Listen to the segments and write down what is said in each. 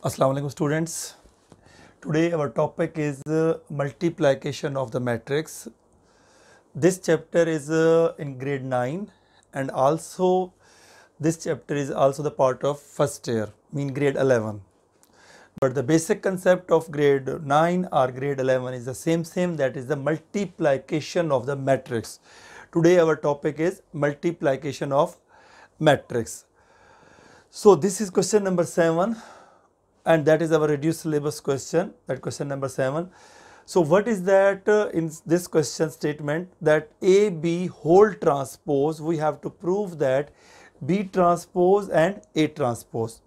Assalamualaikum students. Today our topic is uh, multiplication of the matrix. This chapter is uh, in grade 9 and also this chapter is also the part of first year mean grade 11. But the basic concept of grade 9 or grade 11 is the same same that is the multiplication of the matrix. Today our topic is multiplication of matrix. So this is question number 7 and that is our reduced syllabus question that question number 7. So what is that uh, in this question statement that A B whole transpose we have to prove that B transpose and A transpose.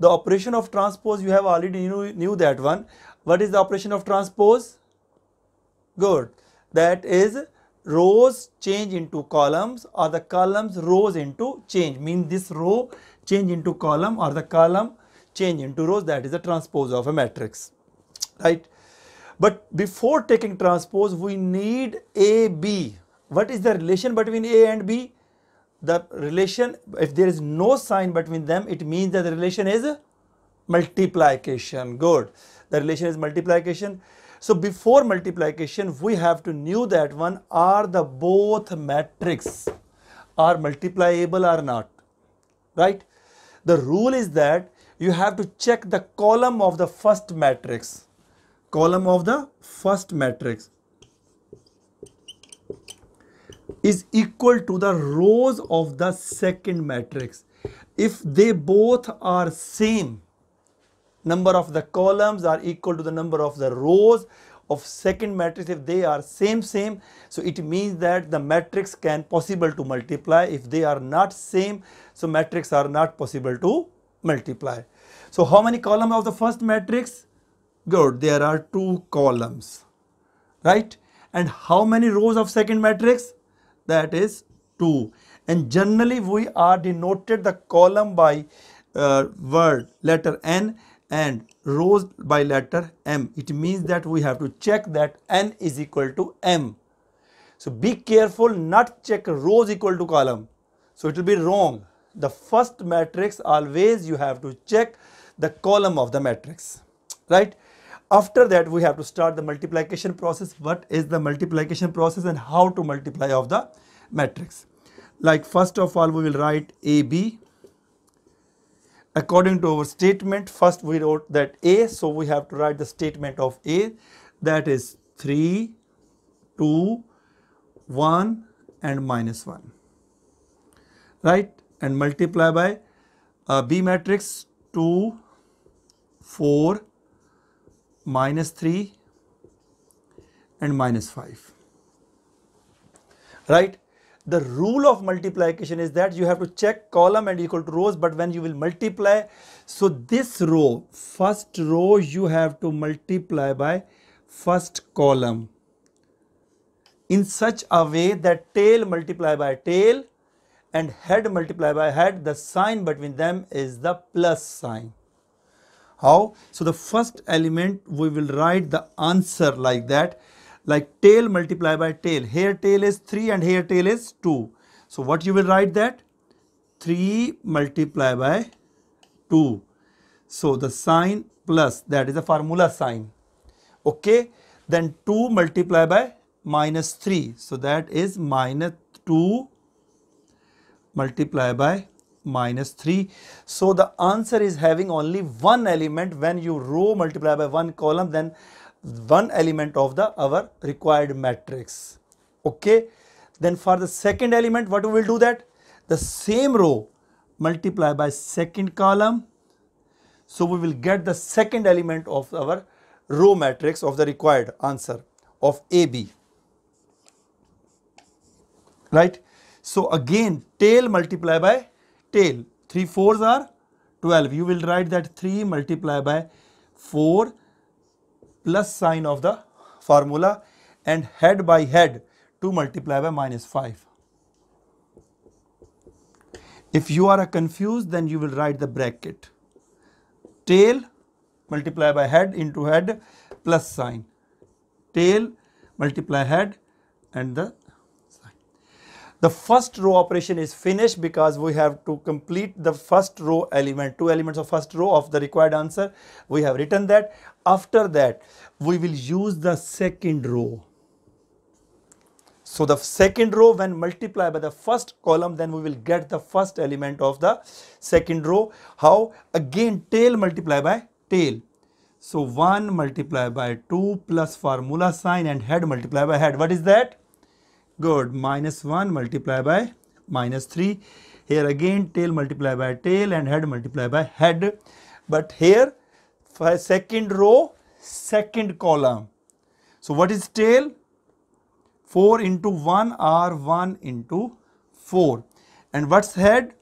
The operation of transpose you have already knew, knew that one. What is the operation of transpose? Good. That is rows change into columns or the columns rows into change mean this row change into column or the column change into rows that is a transpose of a matrix right but before taking transpose we need AB what is the relation between A and B the relation if there is no sign between them it means that the relation is multiplication good the relation is multiplication so before multiplication we have to knew that one are the both matrix are multipliable or not right the rule is that you have to check the column of the first matrix. Column of the first matrix is equal to the rows of the second matrix. If they both are same, number of the columns are equal to the number of the rows of second matrix if they are same same so it means that the matrix can possible to multiply if they are not same so matrix are not possible to multiply. So how many columns of the first matrix? Good, there are two columns, right? And how many rows of second matrix? That is two. And generally we are denoted the column by uh, word letter N and rows by letter M. It means that we have to check that N is equal to M. So be careful not check rows equal to column. So it will be wrong the first matrix always you have to check the column of the matrix right after that we have to start the multiplication process what is the multiplication process and how to multiply of the matrix like first of all we will write AB according to our statement first we wrote that A so we have to write the statement of A that is 3 2 1 and minus 1 right and multiply by uh, B matrix 2, 4, minus 3 and minus 5 right the rule of multiplication is that you have to check column and equal to rows but when you will multiply so this row first row you have to multiply by first column in such a way that tail multiply by tail and head multiplied by head the sign between them is the plus sign how so the first element we will write the answer like that like tail multiplied by tail here tail is 3 and here tail is 2 so what you will write that 3 multiplied by 2 so the sign plus that is the formula sign okay then 2 multiplied by minus 3 so that is minus 2 multiply by minus 3. So the answer is having only one element when you row multiply by one column then one element of the our required matrix. Okay. Then for the second element what we will do that? The same row multiply by second column. So we will get the second element of our row matrix of the required answer of AB. Right. So again tail multiply by tail 3 fours are 12 you will write that 3 multiply by 4 plus sign of the formula and head by head 2 multiply by minus 5. If you are confused then you will write the bracket tail multiply by head into head plus sign tail multiply head and the the first row operation is finished because we have to complete the first row element, two elements of first row of the required answer. We have written that. After that, we will use the second row. So the second row when multiplied by the first column then we will get the first element of the second row. How? Again tail multiplied by tail. So 1 multiplied by 2 plus formula sign and head multiplied by head. What is that? Good. Minus 1 multiply by minus 3. Here again tail multiply by tail and head multiply by head. But here for second row, second column. So what is tail? 4 into 1 or 1 into 4. And what's head?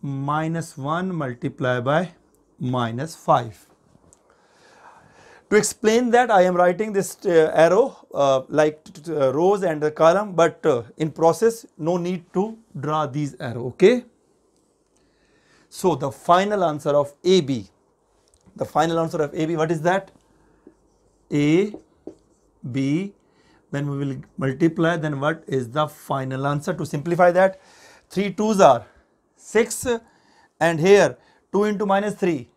Minus 1 multiply by minus 5. To explain that I am writing this uh, arrow uh, like uh, rows and the column but in process no need to draw these arrow okay. So the final answer of AB, the final answer of AB what is that? A, B when we will multiply then what is the final answer to simplify that 3 2's are 6 and here 2 into minus 3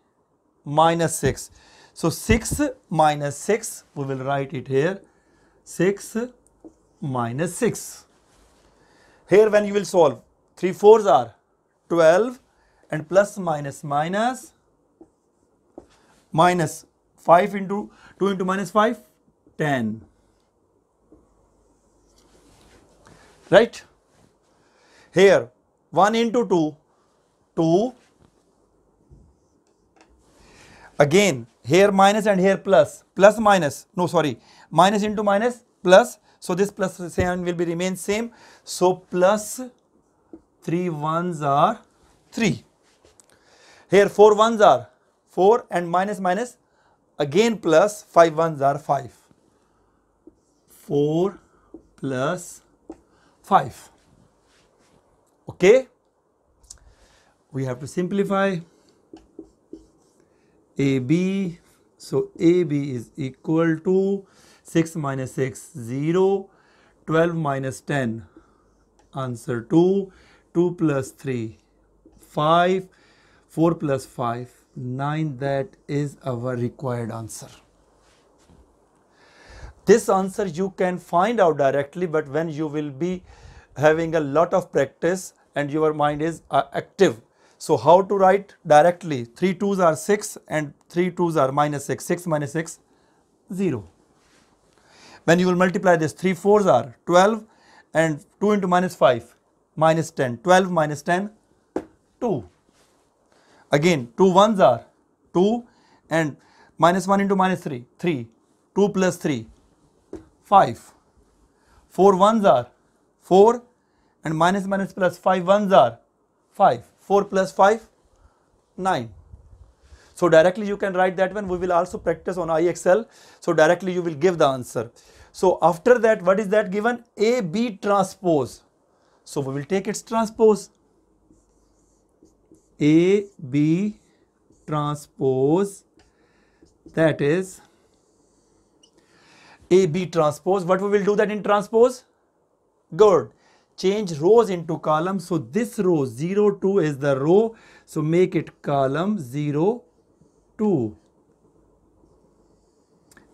minus 6 so 6 minus 6, we will write it here, 6 minus 6. Here when you will solve, 3 fours are 12 and plus minus minus minus 5 into 2 into minus 5, 10. Right? Here 1 into 2, 2 Again, here minus and here plus, plus minus, no sorry, minus into minus plus. So this plus sign will be remain same. So plus 3 ones are 3. Here 4 ones are 4 and minus minus again plus 5 ones are 5. 4 plus 5. Okay. We have to simplify. AB. So AB is equal to 6 minus 6, 0, 12 minus 10, answer 2, 2 plus 3, 5, 4 plus 5, 9. That is our required answer. This answer you can find out directly, but when you will be having a lot of practice and your mind is uh, active so how to write directly 3 2s are 6 and 3 2s are minus 6, 6 minus 6, 0. When you will multiply this 3 4s are 12 and 2 into minus 5, minus 10, 12 minus 10, 2. Again 2 1s are 2 and minus 1 into minus 3, 3, 2 plus 3, 5. 4 1s are 4 and minus minus plus 5 1s are 5. 4 plus 5 9. So directly you can write that one we will also practice on IXL. So directly you will give the answer. So after that what is that given A B transpose. So we will take its transpose A B transpose that is A B transpose what we will do that in transpose good change rows into columns. So this row 0, 2 is the row. So make it column 0, 2.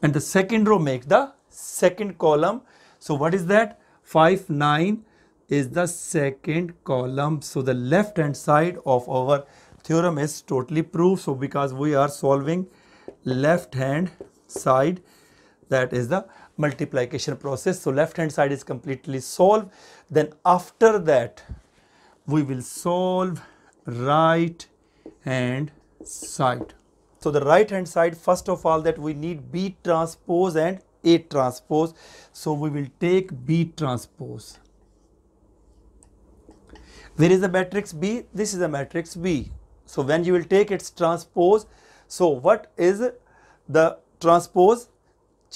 And the second row make the second column. So what is that? 5, 9 is the second column. So the left hand side of our theorem is totally proved. So because we are solving left hand side that is the multiplication process. So left hand side is completely solved. Then after that we will solve right hand side. So the right hand side first of all that we need B transpose and A transpose. So we will take B transpose. Where is the matrix B? This is the matrix B. So when you will take its transpose, so what is the transpose?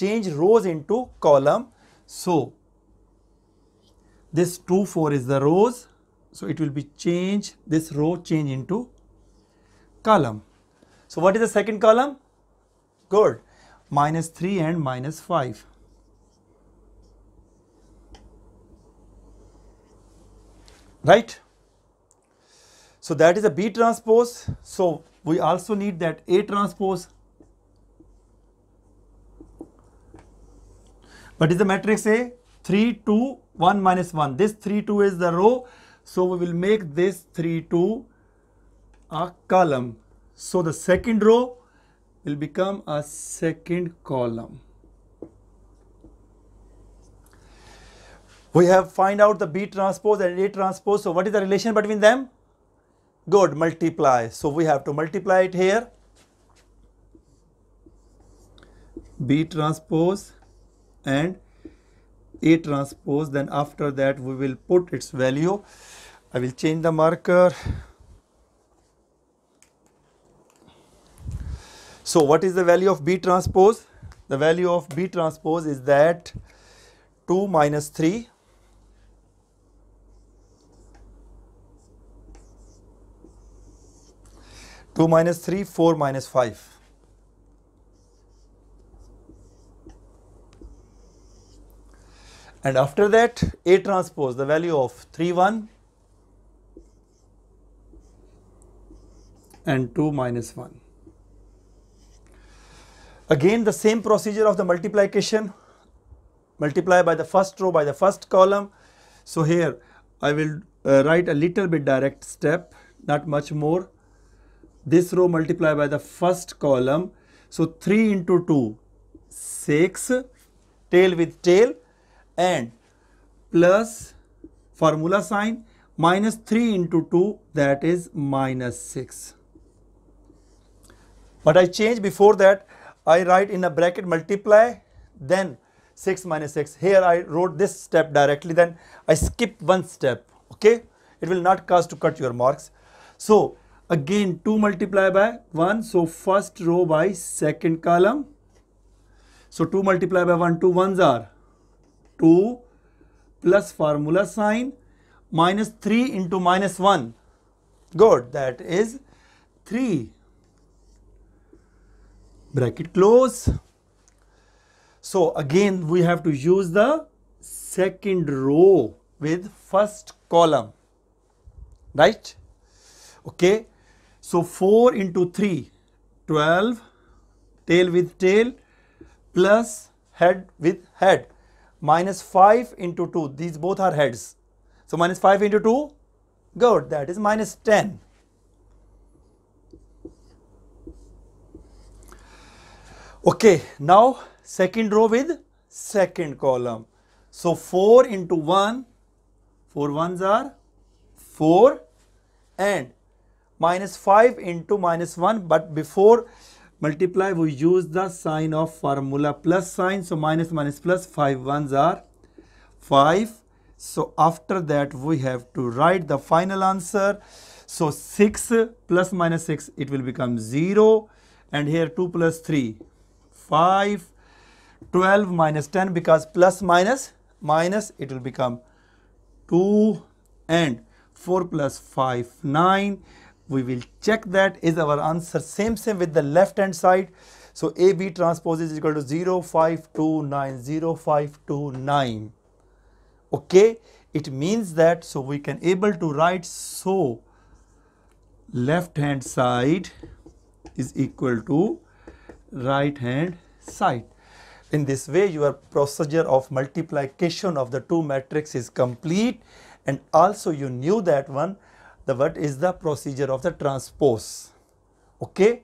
change rows into column. So, this 2 4 is the rows. So, it will be change this row change into column. So, what is the second column? Good minus 3 and minus 5. Right? So that is a B transpose. So we also need that A transpose But is the matrix A? 3, 2, 1 minus 1. This 3, 2 is the row. So we will make this 3, 2 a column. So the second row will become a second column. We have find out the B transpose and A transpose. So what is the relation between them? Good, multiply. So we have to multiply it here. B transpose and A transpose then after that we will put its value I will change the marker so what is the value of B transpose the value of B transpose is that 2 minus 3 2 minus 3 4 minus 5 and after that A transpose the value of 3 1 and 2 minus 1. Again the same procedure of the multiplication multiply by the first row by the first column. So here I will uh, write a little bit direct step not much more this row multiply by the first column. So 3 into 2 6 tail with tail and plus formula sign minus 3 into 2 that is minus 6. But I change before that I write in a bracket multiply then 6 minus 6 here I wrote this step directly then I skip one step okay it will not cause to cut your marks. So again 2 multiply by 1 so first row by second column. So 2 multiply by 1 2 ones are 2 plus formula sign minus 3 into minus 1 good that is 3 bracket close so again we have to use the second row with first column right okay so 4 into 3 12 tail with tail plus head with head minus 5 into 2 these both are heads so minus 5 into 2 good that is minus 10 okay now second row with second column so 4 into 1 4 ones are 4 and minus 5 into minus 1 but before multiply we use the sign of formula plus sign so minus minus plus 5 ones are 5 so after that we have to write the final answer so 6 plus minus 6 it will become 0 and here 2 plus 3 5 12 minus 10 because plus minus minus it will become 2 and 4 plus 5 9 we will check that is our answer same same with the left hand side so AB transpose is equal to 0529052 052, okay it means that so we can able to write so left hand side is equal to right hand side in this way your procedure of multiplication of the two matrix is complete and also you knew that one the what is the procedure of the transpose okay